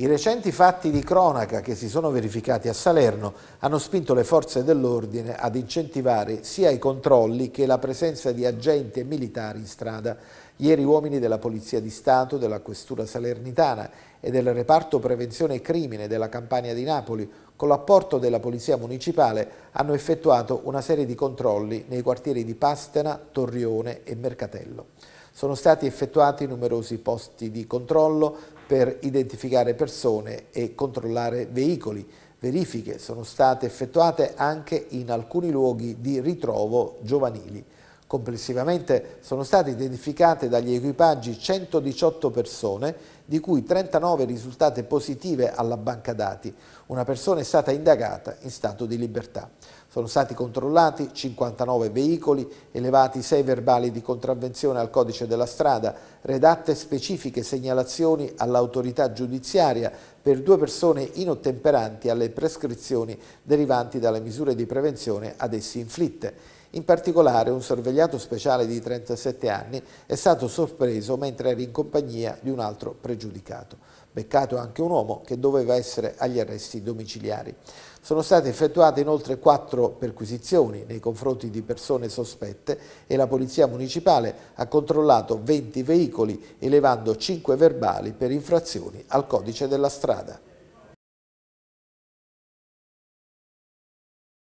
I recenti fatti di cronaca che si sono verificati a Salerno hanno spinto le forze dell'ordine ad incentivare sia i controlli che la presenza di agenti e militari in strada. Ieri uomini della Polizia di Stato, della Questura Salernitana e del Reparto Prevenzione Crimine della Campania di Napoli, con l'apporto della Polizia Municipale, hanno effettuato una serie di controlli nei quartieri di Pastena, Torrione e Mercatello. Sono stati effettuati numerosi posti di controllo per identificare persone e controllare veicoli. Verifiche sono state effettuate anche in alcuni luoghi di ritrovo giovanili. Complessivamente sono state identificate dagli equipaggi 118 persone, di cui 39 risultate positive alla banca dati. Una persona è stata indagata in stato di libertà. Sono stati controllati 59 veicoli, elevati 6 verbali di contravvenzione al codice della strada, redatte specifiche segnalazioni all'autorità giudiziaria per due persone inottemperanti alle prescrizioni derivanti dalle misure di prevenzione ad essi inflitte. In particolare un sorvegliato speciale di 37 anni è stato sorpreso mentre era in compagnia di un altro pregiudicato. Peccato anche un uomo che doveva essere agli arresti domiciliari. Sono state effettuate inoltre quattro perquisizioni nei confronti di persone sospette e la Polizia Municipale ha controllato 20 veicoli elevando 5 verbali per infrazioni al codice della strada.